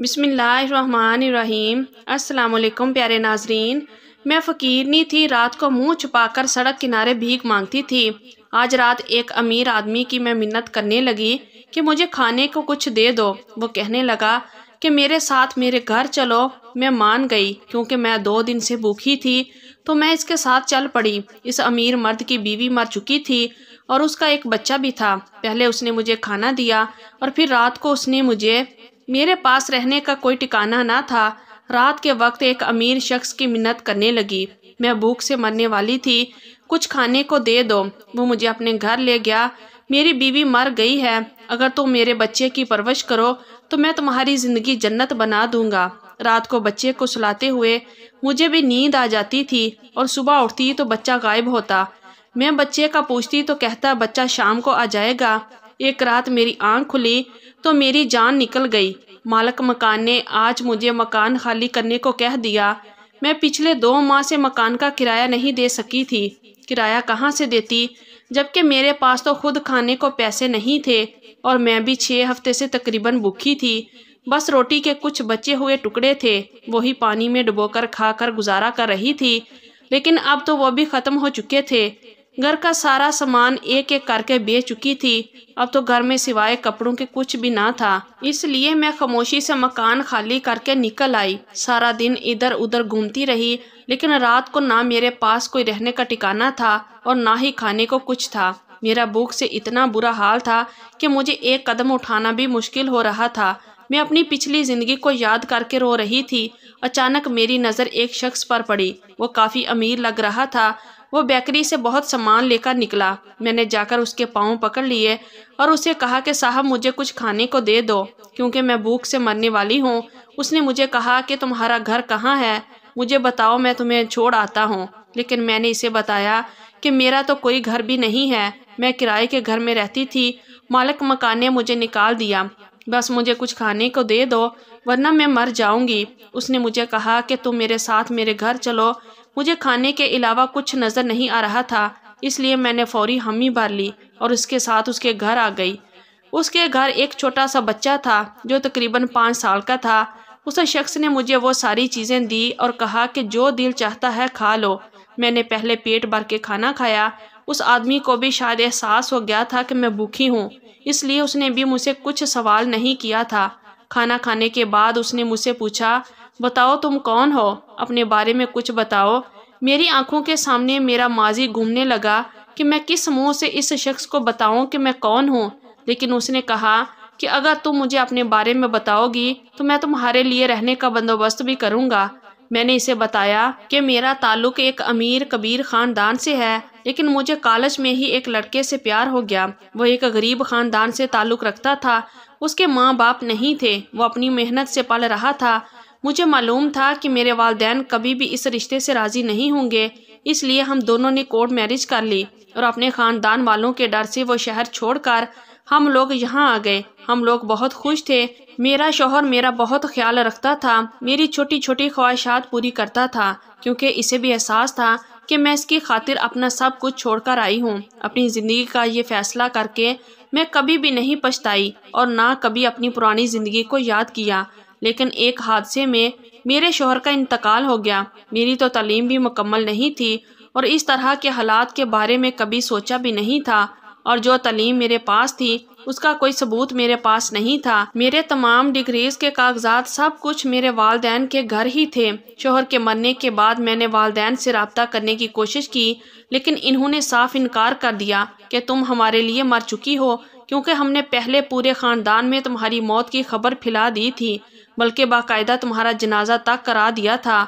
बिसमीम् अस्सलाम प्यारे नाजरीन मैं फ़कीरनी थी रात को मुंह छुपाकर सड़क किनारे भीख मांगती थी आज रात एक अमीर आदमी की मैं मिन्नत करने लगी कि मुझे खाने को कुछ दे दो वो कहने लगा कि मेरे साथ मेरे घर चलो मैं मान गई क्योंकि मैं दो दिन से भूखी थी तो मैं इसके साथ चल पड़ी इस अमीर मर्द की बीवी मर चुकी थी और उसका एक बच्चा भी था पहले उसने मुझे खाना दिया और फिर रात को उसने मुझे मेरे पास रहने का कोई टिकाना ना था रात के वक्त एक अमीर शख्स की मिन्नत करने लगी मैं भूख से मरने वाली थी कुछ खाने को दे दो वो मुझे अपने घर ले गया मेरी बीवी मर गई है अगर तुम तो मेरे बच्चे की परवरिश करो तो मैं तुम्हारी ज़िंदगी जन्नत बना दूंगा रात को बच्चे को सुलाते हुए मुझे भी नींद आ जाती थी और सुबह उठती तो बच्चा गायब होता मैं बच्चे का पूछती तो कहता बच्चा शाम को आ जाएगा एक रात मेरी आंख खुली तो मेरी जान निकल गई मालक मकान ने आज मुझे मकान खाली करने को कह दिया मैं पिछले दो माह से मकान का किराया नहीं दे सकी थी किराया कहाँ से देती जबकि मेरे पास तो खुद खाने को पैसे नहीं थे और मैं भी छः हफ्ते से तकरीबन भूखी थी बस रोटी के कुछ बचे हुए टुकड़े थे वही पानी में डुबोकर खा कर गुजारा कर रही थी लेकिन अब तो वो भी ख़त्म हो चुके थे घर का सारा सामान एक एक करके बेच चुकी थी अब तो घर में सिवाय कपड़ों के कुछ भी ना था इसलिए मैं खामोशी से मकान खाली करके निकल आई सारा दिन इधर उधर घूमती रही लेकिन रात को ना मेरे पास कोई रहने का ठिकाना था और ना ही खाने को कुछ था मेरा भूख से इतना बुरा हाल था कि मुझे एक कदम उठाना भी मुश्किल हो रहा था मैं अपनी पिछली ज़िंदगी को याद करके रो रही थी अचानक मेरी नज़र एक शख्स पर पड़ी वो काफ़ी अमीर लग रहा था वो बेकरी से बहुत सामान लेकर निकला मैंने जाकर उसके पाँव पकड़ लिए और उसे कहा कि साहब मुझे कुछ खाने को दे दो क्योंकि मैं भूख से मरने वाली हूँ उसने मुझे कहा कि तुम्हारा घर कहाँ है मुझे बताओ मैं तुम्हें छोड़ आता हूँ लेकिन मैंने इसे बताया कि मेरा तो कोई घर भी नहीं है मैं किराए के घर में रहती थी मालक मकान ने मुझे निकाल दिया बस मुझे कुछ खाने को दे दो वरना मैं मर जाऊंगी उसने मुझे कहा कि तुम मेरे साथ मेरे घर चलो मुझे खाने के अलावा कुछ नज़र नहीं आ रहा था इसलिए मैंने फौरी हमी भर ली और उसके साथ उसके घर आ गई उसके घर एक छोटा सा बच्चा था जो तकरीबन पाँच साल का था उस शख्स ने मुझे वो सारी चीज़ें दी और कहा कि जो दिल चाहता है खा लो मैंने पहले पेट भर के खाना खाया उस आदमी को भी शायद एहसास हो गया था कि मैं भूखी हूँ इसलिए उसने भी मुझसे कुछ सवाल नहीं किया था खाना खाने के बाद उसने मुझसे पूछा बताओ तुम कौन हो अपने बारे में कुछ बताओ मेरी आंखों के सामने मेरा माजी घूमने लगा कि मैं किस मुंह से इस शख्स को बताऊं कि मैं कौन हूं लेकिन उसने कहा कि अगर तुम मुझे अपने बारे में बताओगी तो मैं तुम्हारे लिए रहने का बंदोबस्त भी करूंगा मैंने इसे बताया कि मेरा ताल्लुक एक अमीर कबीर ख़ानदान से है लेकिन मुझे कॉलेज में ही एक लड़के से प्यार हो गया वो एक गरीब ख़ानदान से ताल्लुक़ रखता था उसके माँ बाप नहीं थे वो अपनी मेहनत से पल रहा था मुझे मालूम था कि मेरे वालदेन कभी भी इस रिश्ते से राज़ी नहीं होंगे इसलिए हम दोनों ने कोर्ट मैरिज कर ली और अपने ख़ानदान वालों के डर से वो शहर छोड़कर हम लोग यहाँ आ गए हम लोग बहुत खुश थे मेरा शोहर मेरा बहुत ख्याल रखता था मेरी छोटी छोटी ख्वाहिशात पूरी करता था क्योंकि इसे भी एहसास था कि मैं इसकी खातिर अपना सब कुछ छोड़कर आई हूँ अपनी ज़िंदगी का ये फ़ैसला करके मैं कभी भी नहीं पछताई और ना कभी अपनी पुरानी ज़िंदगी को याद किया लेकिन एक हादसे में मेरे शोहर का इंतकाल हो गया मेरी तो तलीम भी मुकम्मल नहीं थी और इस तरह के हालात के बारे में कभी सोचा भी नहीं था और जो तलीम मेरे पास थी उसका कोई सबूत मेरे पास नहीं था मेरे तमाम डिग्रीज के कागजात सब कुछ मेरे वालदेन के घर ही थे शोहर के मरने के बाद मैंने वालदेन से रबता करने की कोशिश की लेकिन इन्होंने साफ इनकार कर दिया कि तुम हमारे लिए मर चुकी हो क्योंकि हमने पहले पूरे ख़ानदान में तुम्हारी मौत की खबर फैला दी थी बल्कि बाकायदा तुम्हारा जनाजा तक करा दिया था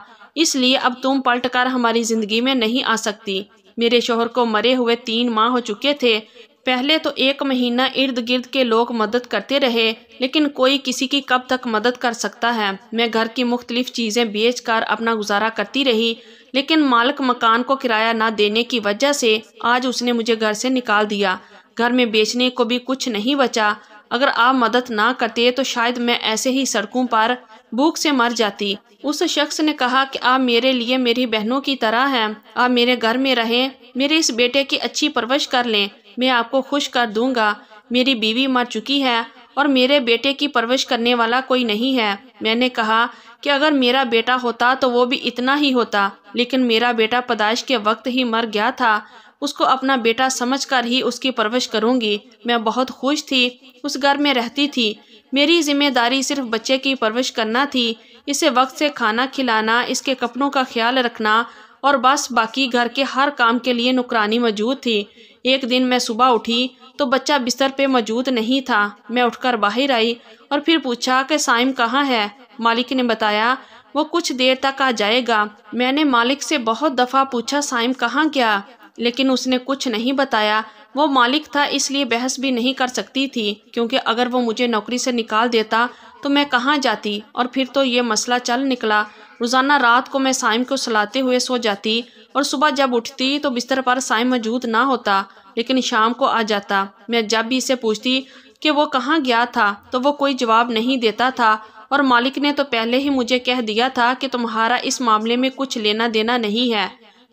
इसलिए अब तुम पलट कर हमारी ज़िंदगी में नहीं आ सकती मेरे शोहर को मरे हुए तीन माह हो चुके थे पहले तो एक महीना इर्द गिर्द के लोग मदद करते रहे लेकिन कोई किसी की कब तक मदद कर सकता है मैं घर की मुख्तलिफ चीज़ें बेच कर अपना गुजारा करती रही लेकिन मालिक मकान को किराया ना देने की वजह से आज उसने मुझे घर से निकाल दिया घर में बेचने को भी कुछ नहीं बचा अगर आप मदद ना करते तो शायद मैं ऐसे ही सड़कों पर भूख से मर जाती उस शख्स ने कहा कि आप मेरे लिए मेरी बहनों की तरह हैं आप मेरे घर में रहें मेरे इस बेटे की अच्छी परवरिश कर लें मैं आपको खुश कर दूंगा मेरी बीवी मर चुकी है और मेरे बेटे की परवरिश करने वाला कोई नहीं है मैंने कहा कि अगर मेरा बेटा होता तो वो भी इतना ही होता लेकिन मेरा बेटा पैदाइश के वक्त ही मर गया था उसको अपना बेटा समझकर ही उसकी परवरिश करूंगी मैं बहुत खुश थी उस घर में रहती थी मेरी जिम्मेदारी सिर्फ बच्चे की परवरिश करना थी इसे वक्त से खाना खिलाना इसके कपड़ों का ख्याल रखना और बस बाकी घर के हर काम के लिए नुकरानी मौजूद थी एक दिन मैं सुबह उठी तो बच्चा बिस्तर पे मौजूद नहीं था मैं उठकर बाहर आई और फिर पूछा कि साइम कहाँ है मालिक ने बताया वो कुछ देर तक आ जाएगा मैंने मालिक से बहुत दफ़ा पूछा साइम कहाँ गया लेकिन उसने कुछ नहीं बताया वो मालिक था इसलिए बहस भी नहीं कर सकती थी क्योंकि अगर वो मुझे नौकरी से निकाल देता तो मैं कहाँ जाती और फिर तो ये मसला चल निकला रोज़ाना रात को मैं साइम को सलाते हुए सो जाती और सुबह जब उठती तो बिस्तर पर साइम मौजूद ना होता लेकिन शाम को आ जाता मैं जब भी इसे पूछती कि वो कहाँ गया था तो वो कोई जवाब नहीं देता था और मालिक ने तो पहले ही मुझे कह दिया था कि तुम्हारा इस मामले में कुछ लेना देना नहीं है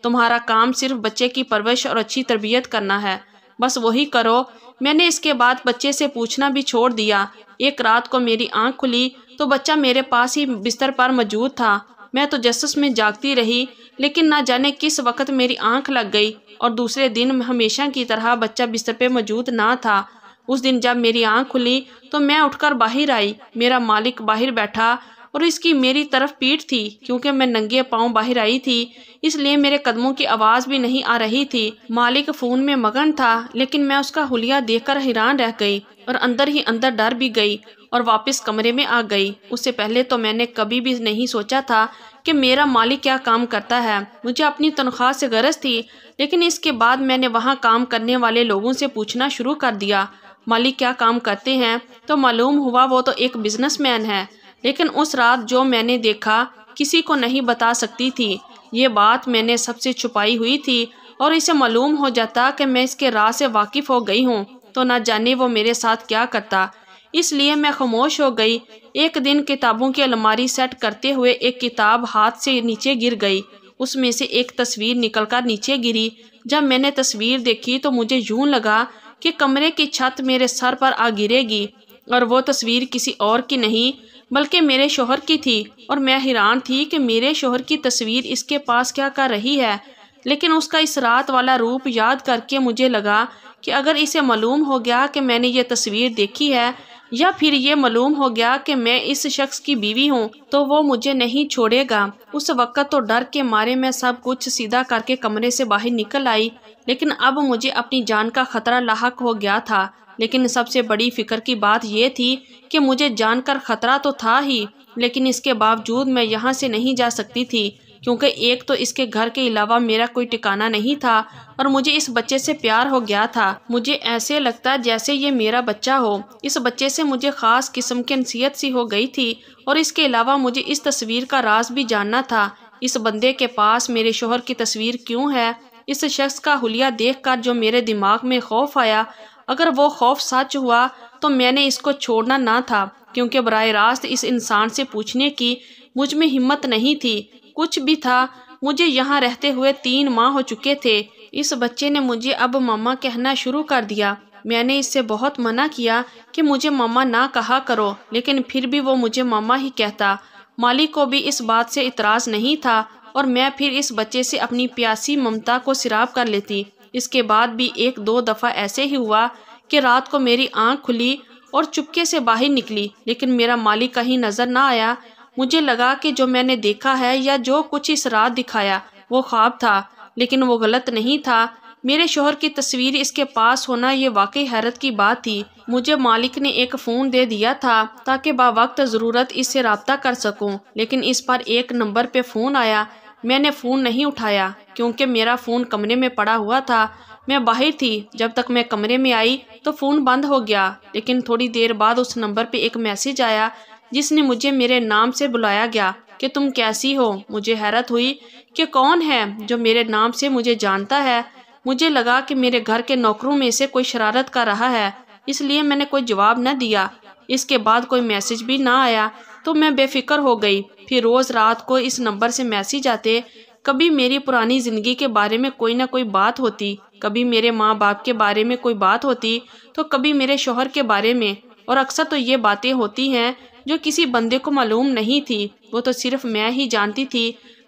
तुम्हारा काम सिर्फ बच्चे की परवरिश और अच्छी तरबियत करना है बस वही करो मैंने इसके बाद बच्चे से पूछना भी छोड़ दिया एक रात को मेरी आंख खुली तो बच्चा मेरे पास ही बिस्तर पर मौजूद था मैं तो जस्टिस में जागती रही लेकिन ना जाने किस वक्त मेरी आंख लग गई और दूसरे दिन हमेशा की तरह बच्चा बिस्तर पे मौजूद ना था उस दिन जब मेरी आंख खुली तो मैं उठकर बाहर आई मेरा मालिक बाहर बैठा और इसकी मेरी तरफ पीठ थी क्योंकि मैं नंगे पाँव बाहर आई थी इसलिए मेरे कदमों की आवाज़ भी नहीं आ रही थी मालिक फ़ोन में मगन था लेकिन मैं उसका हुलिया देखकर हैरान रह गई और अंदर ही अंदर डर भी गई और वापस कमरे में आ गई उससे पहले तो मैंने कभी भी नहीं सोचा था कि मेरा मालिक क्या काम करता है मुझे अपनी तनख्वाह से गरज थी लेकिन इसके बाद मैंने वहाँ काम करने वाले लोगों से पूछना शुरू कर दिया मालिक क्या काम करते हैं तो मालूम हुआ वो तो एक बिजनेसमैन है लेकिन उस रात जो मैंने देखा किसी को नहीं बता सकती थी ये बात मैंने सबसे छुपाई हुई थी और इसे मालूम हो जाता कि मैं इसके राह से वाकिफ़ हो गई हूँ तो ना जाने वो मेरे साथ क्या करता इसलिए मैं खामोश हो गई एक दिन किताबों की अलमारी सेट करते हुए एक किताब हाथ से नीचे गिर गई उसमें से एक तस्वीर निकलकर नीचे गिरी जब मैंने तस्वीर देखी तो मुझे यूं लगा कि कमरे की छत मेरे सर पर आ गिरेगी और वो तस्वीर किसी और की नहीं बल्कि मेरे शोहर की थी और मैं हैरान थी कि मेरे शोहर की तस्वीर इसके पास क्या कर रही है लेकिन उसका इस रात वाला रूप याद करके मुझे लगा कि अगर इसे मालूम हो गया कि मैंने ये तस्वीर देखी है या फिर ये मालूम हो गया कि मैं इस शख्स की बीवी हूँ तो वो मुझे नहीं छोड़ेगा उस वक़्त तो डर के मारे मैं सब कुछ सीधा करके कमरे से बाहर निकल आई लेकिन अब मुझे अपनी जान का खतरा लाक हो गया था लेकिन सबसे बड़ी फ़िक्र की बात यह थी कि मुझे जानकर ख़तरा तो था ही लेकिन इसके बावजूद मैं यहाँ से नहीं जा सकती थी क्योंकि एक तो इसके घर के अलावा मेरा कोई टिकाना नहीं था और मुझे इस बच्चे से प्यार हो गया था मुझे ऐसे लगता जैसे ये मेरा बच्चा हो इस बच्चे से मुझे ख़ास किस्म की नसीहत सी हो गई थी और इसके अलावा मुझे इस तस्वीर का राज भी जानना था इस बंदे के पास मेरे शोहर की तस्वीर क्यों है इस शख्स का हुलिया देखकर जो मेरे दिमाग में खौफ आया अगर वो खौफ सच हुआ तो मैंने इसको छोड़ना ना था क्योंकि बर रास्त इस इंसान से पूछने की मुझ में हिम्मत नहीं थी कुछ भी था मुझे यहाँ रहते हुए तीन माह हो चुके थे इस बच्चे ने मुझे अब मामा कहना शुरू कर दिया मैंने इससे बहुत मना किया कि मुझे मामा ना कहा करो लेकिन फिर भी वो मुझे मामा ही कहता मालिक को भी इस बात से इतराज़ नहीं था और मैं फिर इस बच्चे से अपनी प्यासी ममता को सिराब कर लेती इसके बाद भी एक दो दफ़ा ऐसे ही हुआ कि रात को मेरी आंख खुली और चुपके से बाहर निकली लेकिन मेरा मालिक कहीं नज़र ना आया मुझे लगा कि जो मैंने देखा है या जो कुछ इस रात दिखाया वो ख्वाब था लेकिन वो गलत नहीं था मेरे शोहर की तस्वीर इसके पास होना ये वाकई हैरत की बात थी मुझे मालिक ने एक फ़ोन दे दिया था ताकि वक्त ज़रूरत इससे रबता कर सकूं लेकिन इस पर एक नंबर पे फ़ोन आया मैंने फ़ोन नहीं उठाया क्योंकि मेरा फ़ोन कमरे में पड़ा हुआ था मैं बाहर थी जब तक मैं कमरे में आई तो फ़ोन बंद हो गया लेकिन थोड़ी देर बाद उस नंबर पे एक मैसेज आया जिसने मुझे मेरे नाम से बुलाया गया कि तुम कैसी हो मुझे हैरत हुई कि कौन है जो मेरे नाम से मुझे जानता है मुझे लगा कि मेरे घर के नौकरों में से कोई शरारत कर रहा है इसलिए मैंने कोई जवाब न दिया इसके बाद कोई मैसेज भी ना आया तो मैं बेफिक्र हो गई फिर रोज़ रात को इस नंबर से मैसेज आते कभी मेरी पुरानी ज़िंदगी के बारे में कोई ना कोई बात होती कभी मेरे माँ बाप के बारे में कोई बात होती तो कभी मेरे शोहर के बारे में और अक्सर तो ये बातें होती हैं जो किसी बंदे को मालूम नहीं थी वो तो सिर्फ मैं ही जानती थी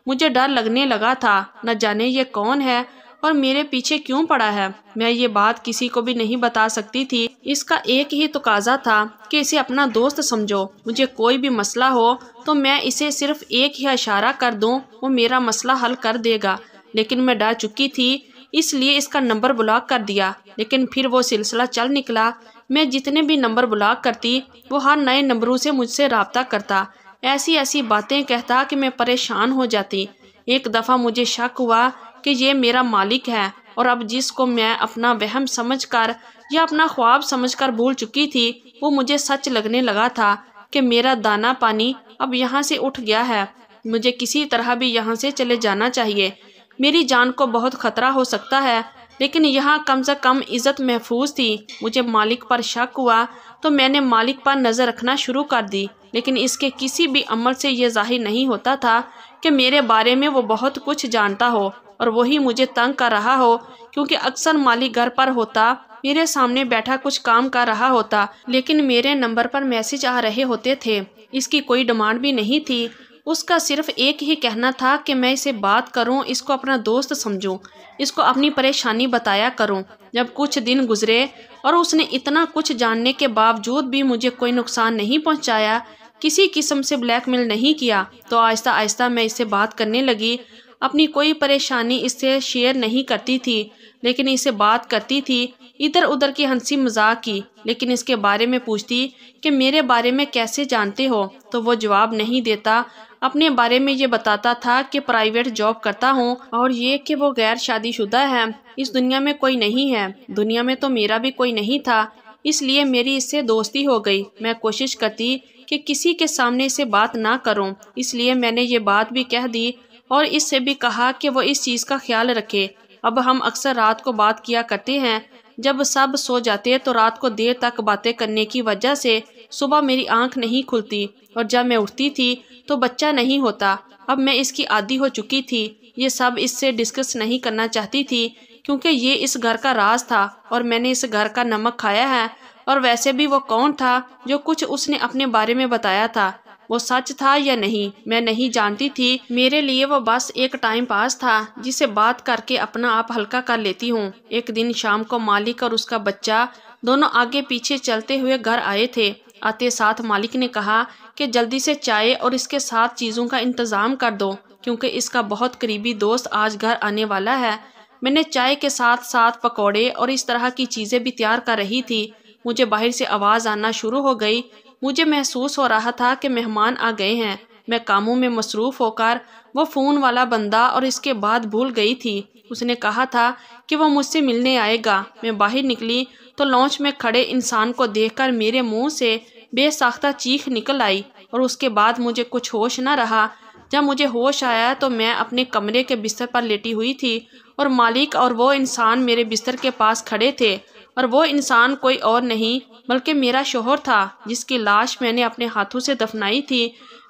मुझे डर लगने लगा था न जाने ये कौन है और मेरे पीछे क्यों पड़ा है मैं ये बात किसी को भी नहीं बता सकती थी इसका एक ही तुकाजा था कि इसे अपना दोस्त समझो मुझे कोई भी मसला हो तो मैं इसे सिर्फ एक ही इशारा कर दूं वो मेरा मसला हल कर देगा लेकिन मैं डर चुकी थी इसलिए इसका नंबर ब्लॉक कर दिया लेकिन फिर वो सिलसिला चल निकला मैं जितने भी नंबर ब्लॉक करती वो हर नए नंबरों से मुझसे रबता करता ऐसी ऐसी बातें कहता कि मैं परेशान हो जाती एक दफ़ा मुझे शक हुआ कि ये मेरा मालिक है और अब जिसको मैं अपना वहम समझ कर या अपना ख्वाब समझ कर भूल चुकी थी वो मुझे सच लगने लगा था कि मेरा दाना पानी अब यहाँ से उठ गया है मुझे किसी तरह भी यहाँ से चले जाना चाहिए मेरी जान को बहुत ख़तरा हो सकता है लेकिन यहाँ कम से कम इज़्ज़त महफूज थी मुझे मालिक पर शक हुआ तो मैंने मालिक पर नज़र रखना शुरू कर दी लेकिन इसके किसी भी अमल से यह जाहिर नहीं होता था कि मेरे बारे में वो बहुत कुछ जानता हो और वही मुझे तंग कर रहा हो क्योंकि अक्सर मालिक घर पर होता मेरे सामने बैठा कुछ काम कर रहा होता लेकिन मेरे नंबर पर मैसेज आ रहे होते थे इसकी कोई डिमांड भी नहीं थी उसका सिर्फ एक ही कहना था कि मैं इसे बात करूं, इसको अपना दोस्त समझूं, इसको अपनी परेशानी बताया करूं। जब कुछ दिन गुजरे और उसने इतना कुछ जानने के बावजूद भी मुझे कोई नुकसान नहीं पहुंचाया किसी किस्म से ब्लैकमेल नहीं किया तो आहिस्ता आहिस्ता मैं इससे बात करने लगी अपनी कोई परेशानी इससे शेयर नहीं करती थी लेकिन इसे बात करती थी इधर उधर की हंसी मजाक की लेकिन इसके बारे में पूछती कि मेरे बारे में कैसे जानते हो तो वो जवाब नहीं देता अपने बारे में ये बताता था कि प्राइवेट जॉब करता हूँ और ये कि वो गैर शादीशुदा है इस दुनिया में कोई नहीं है दुनिया में तो मेरा भी कोई नहीं था इसलिए मेरी इससे दोस्ती हो गई मैं कोशिश करती कि किसी के सामने इसे बात ना करूं इसलिए मैंने ये बात भी कह दी और इससे भी कहा कि वो इस चीज़ का ख्याल रखे अब हम अक्सर रात को बात किया करते हैं जब सब सो जाते हैं तो रात को देर तक बातें करने की वजह से सुबह मेरी आंख नहीं खुलती और जब मैं उठती थी तो बच्चा नहीं होता अब मैं इसकी आदि हो चुकी थी ये सब इससे डिस्कस नहीं करना चाहती थी क्योंकि ये इस घर का राज था और मैंने इस घर का नमक खाया है और वैसे भी वो कौन था जो कुछ उसने अपने बारे में बताया था वो सच था या नहीं मैं नहीं जानती थी मेरे लिए वो बस एक टाइम पास था जिसे बात करके अपना आप हल्का कर लेती हूँ एक दिन शाम को मालिक और उसका बच्चा दोनों आगे पीछे चलते हुए घर आए थे आते साथ मालिक ने कहा कि जल्दी से चाय और इसके साथ चीज़ों का इंतज़ाम कर दो क्योंकि इसका बहुत करीबी दोस्त आज घर आने वाला है मैंने चाय के साथ साथ पकौड़े और इस तरह की चीज़ें भी तैयार कर रही थी मुझे बाहर से आवाज़ आना शुरू हो गई मुझे महसूस हो रहा था कि मेहमान आ गए हैं मैं कामों में मसरूफ़ होकर वो फ़ोन वाला बंदा और इसके बाद भूल गई थी उसने कहा था कि वो मुझसे मिलने आएगा मैं बाहर निकली तो लॉन्च में खड़े इंसान को देखकर मेरे मुंह से बेसाख्ता चीख निकल आई और उसके बाद मुझे कुछ होश ना रहा जब मुझे होश आया तो मैं अपने कमरे के बिस्तर पर लेटी हुई थी और मालिक और वो इंसान मेरे बिस्तर के पास खड़े थे और वो इंसान कोई और नहीं बल्कि मेरा शोहर था जिसकी लाश मैंने अपने हाथों से दफनाई थी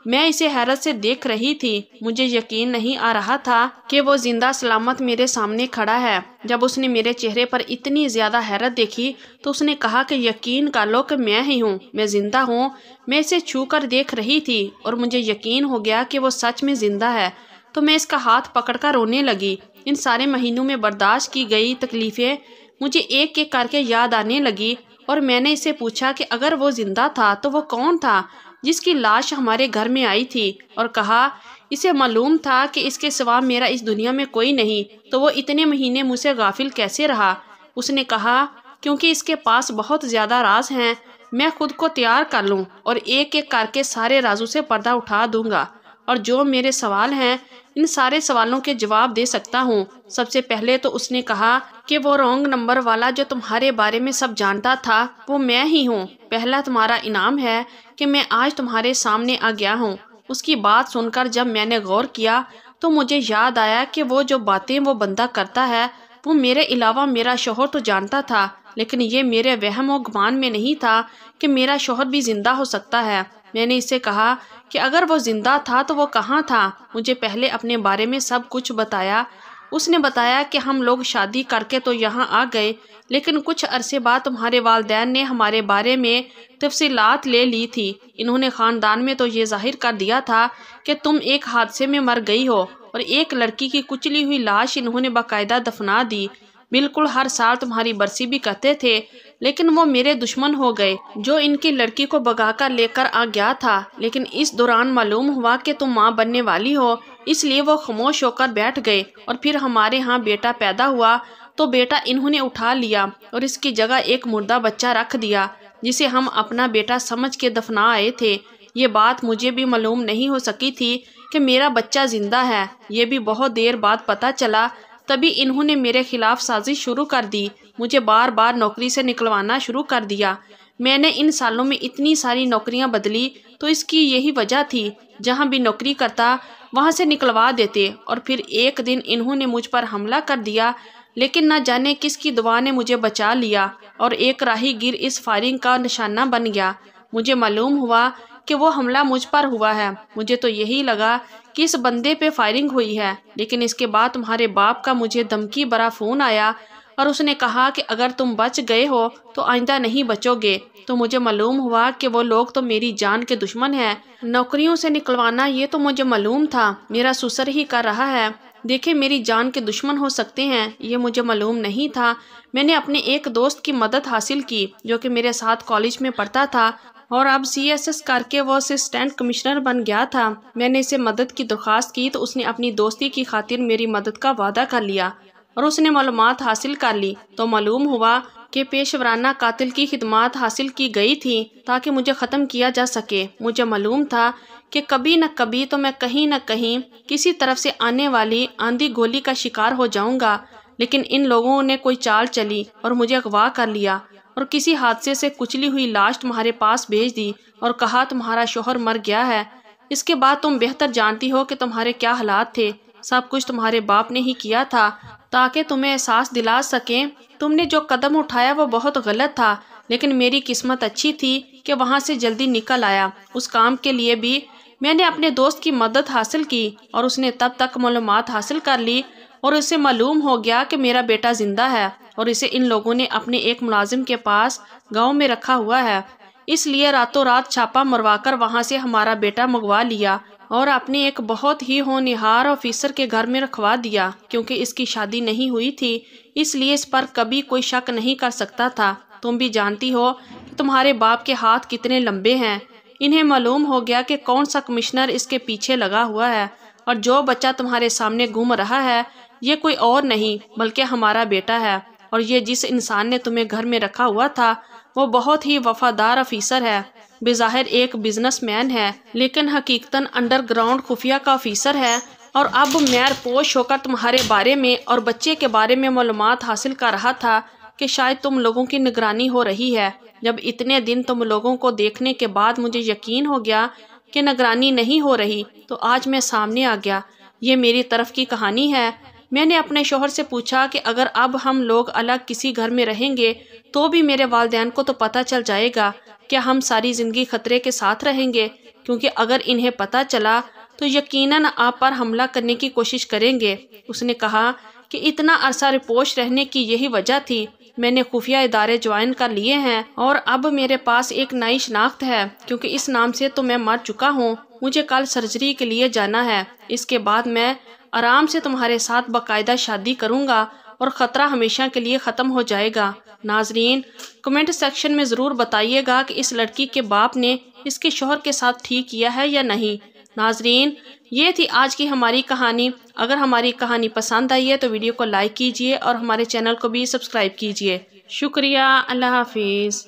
मैं इसे हैरत से देख रही थी मुझे यकीन नहीं आ रहा था कि वो जिंदा सलामत मेरे सामने खड़ा है जब उसने मेरे चेहरे पर इतनी ज़्यादा हैरत देखी तो उसने कहा कि यकीन का लो कि मैं ही हूँ मैं ज़िंदा हूँ मैं इसे छू कर देख रही थी और मुझे यकीन हो गया कि वो सच में ज़िंदा है तो मैं इसका हाथ कर रोने लगी इन सारे महीनों में बर्दाश्त की गई तकलीफ़ें मुझे एक एक करके याद आने लगी और मैंने इसे पूछा कि अगर वो ज़िंदा था तो वो कौन था जिसकी लाश हमारे घर में आई थी और कहा इसे मालूम था कि इसके सिवा मेरा इस दुनिया में कोई नहीं तो वो इतने महीने मुझसे गाफिल कैसे रहा उसने कहा क्योंकि इसके पास बहुत ज़्यादा राज हैं मैं खुद को तैयार कर लूँ और एक एक करके सारे राजू से पर्दा उठा दूँगा और जो मेरे सवाल हैं इन सारे सवालों के जवाब दे सकता हूँ सबसे पहले तो उसने कहा कि वो रोंग नंबर वाला जो तुम्हारे बारे में सब जानता था वो मैं ही हूँ पहला तुम्हारा इनाम है कि मैं आज तुम्हारे सामने आ गया हूँ उसकी बात सुनकर जब मैंने गौर किया तो मुझे याद आया कि वो जो बातें वो बंदा करता है वो मेरे अलावा मेरा शोहर तो जानता था लेकिन ये मेरे वहम और गुमान में नहीं था कि मेरा शोहर भी ज़िंदा हो सकता है मैंने इसे कहा कि अगर वो ज़िंदा था तो वो कहाँ था मुझे पहले अपने बारे में सब कुछ बताया उसने बताया कि हम लोग शादी करके तो यहाँ आ गए लेकिन कुछ अरसे बाद तुम्हारे वालदेन ने हमारे बारे में तफसीलात ले ली थी इन्होंने ख़ानदान में तो ये जाहिर कर दिया था कि तुम एक हादसे में मर गई हो और एक लड़की की कुचली हुई लाश इन्होंने बाकायदा दफना दी बिल्कुल हर साल तुम्हारी बरसी भी कहते थे लेकिन वो मेरे दुश्मन हो गए जो इनकी लड़की को बगाकर लेकर आ गया था लेकिन इस दौरान मालूम हुआ कि तुम माँ बनने वाली हो इसलिए वो खामोश होकर बैठ गए और फिर हमारे यहाँ बेटा पैदा हुआ तो बेटा इन्होंने उठा लिया और इसकी जगह एक मुर्दा बच्चा रख दिया जिसे हम अपना बेटा समझ के दफना आए थे ये बात मुझे भी मालूम नहीं हो सकी थी कि मेरा बच्चा ज़िंदा है ये भी बहुत देर बाद पता चला तभी इन्होंने मेरे खिलाफ साजिश शुरू कर दी मुझे बार बार नौकरी से निकलवाना शुरू कर दिया मैंने इन सालों में इतनी सारी नौकरियां बदली तो इसकी यही वजह थी जहां भी नौकरी करता वहां से निकलवा देते और फिर एक दिन इन्होंने मुझ पर हमला कर दिया लेकिन न जाने किसकी दुआ ने मुझे बचा लिया और एक राही गिर इस फायरिंग का निशाना बन गया मुझे मालूम हुआ कि वो हमला मुझ पर हुआ है मुझे तो यही लगा कि इस बंदे पे फायरिंग हुई है लेकिन इसके बाद तुम्हारे बाप का मुझे धमकी भरा फ़ोन आया और उसने कहा कि अगर तुम बच गए हो तो आइंदा नहीं बचोगे तो मुझे मालूम हुआ कि वो लोग तो मेरी जान के दुश्मन हैं नौकरियों से निकलवाना ये तो मुझे मालूम था मेरा सुसर ही कर रहा है देखे मेरी जान के दुश्मन हो सकते हैं ये मुझे मालूम नहीं था मैंने अपने एक दोस्त की मदद हासिल की जो कि मेरे साथ कॉलेज में पढ़ता था और अब सी एस एस करके वो असिस्टेंट कमिश्नर बन गया था मैंने इसे मदद की दरख्वास्त की तो उसने अपनी दोस्ती की खातिर मेरी मदद का वादा कर लिया और उसने मालूम हासिल कर ली तो मालूम हुआ कि पेशवराना कातिल की खिदमत हासिल की गई थी ताकि मुझे ख़त्म किया जा सके मुझे मालूम था कि कभी न कभी तो मैं कहीं न कहीं किसी तरफ से आने वाली आंधी गोली का शिकार हो जाऊंगा लेकिन इन लोगों ने कोई चाल चली और मुझे अगवा कर लिया और किसी हादसे से कुचली हुई लाश तुम्हारे पास भेज दी और कहा तुम्हारा शोहर मर गया है इसके बाद तुम बेहतर जानती हो कि तुम्हारे क्या हालात थे सब कुछ तुम्हारे बाप ने ही किया था ताकि तुम्हें एहसास दिला सकें तुमने जो कदम उठाया वो बहुत गलत था लेकिन मेरी किस्मत अच्छी थी कि वहाँ से जल्दी निकल आया उस काम के लिए भी मैंने अपने दोस्त की मदद हासिल की और उसने तब तक मालूम हासिल कर ली और उसे मालूम हो गया कि मेरा बेटा ज़िंदा है और इसे इन लोगों ने अपने एक मुलाजिम के पास गांव में रखा हुआ है इसलिए रातों रात छापा मरवाकर वहां से हमारा बेटा मंगवा लिया और अपने एक बहुत ही होनहार ऑफिसर के घर में रखवा दिया क्योंकि इसकी शादी नहीं हुई थी इसलिए इस पर कभी कोई शक नहीं कर सकता था तुम भी जानती हो कि तुम्हारे बाप के हाथ कितने लंबे हैं इन्हें मालूम हो गया कि कौन सा कमिश्नर इसके पीछे लगा हुआ है और जो बच्चा तुम्हारे सामने घूम रहा है ये कोई और नहीं बल्कि हमारा बेटा है और ये जिस इंसान ने तुम्हें घर में रखा हुआ था वो बहुत ही वफादार अफीसर है बिजाहिर एक बिजनेसमैन है लेकिन हकीकतन अंडरग्राउंड खुफिया का ऑफिसर है और अब मैर पोश होकर तुम्हारे बारे में और बच्चे के बारे में मालूम हासिल कर रहा था कि शायद तुम लोगों की निगरानी हो रही है जब इतने दिन तुम लोगों को देखने के बाद मुझे यकीन हो गया कि निगरानी नहीं हो रही तो आज मैं सामने आ गया ये मेरी तरफ की कहानी है मैंने अपने शोहर से पूछा कि अगर अब हम लोग अलग किसी घर में रहेंगे तो भी मेरे वालदेन को तो पता चल जाएगा कि हम सारी ज़िंदगी ख़तरे के साथ रहेंगे क्योंकि अगर इन्हें पता चला तो यकीनन आप पर हमला करने की कोशिश करेंगे उसने कहा कि इतना अरसा रिपोर्ट रहने की यही वजह थी मैंने खुफिया इदारे ज्वाइन कर लिए हैं और अब मेरे पास एक नई शनाख्त है क्योंकि इस नाम से तो मैं मर चुका हूँ मुझे कल सर्जरी के लिए जाना है इसके बाद मैं आराम से तुम्हारे साथ बाकायदा शादी करूँगा और ख़तरा हमेशा के लिए ख़त्म हो जाएगा नाजरीन कमेंट सेक्शन में ज़रूर बताइएगा कि इस लड़की के बाप ने इसके शोहर के साथ ठीक किया है या नहीं नाजरीन ये थी आज की हमारी कहानी अगर हमारी कहानी पसंद आई है तो वीडियो को लाइक कीजिए और हमारे चैनल को भी सब्सक्राइब कीजिए शुक्रिया अल्लाह हाफिज़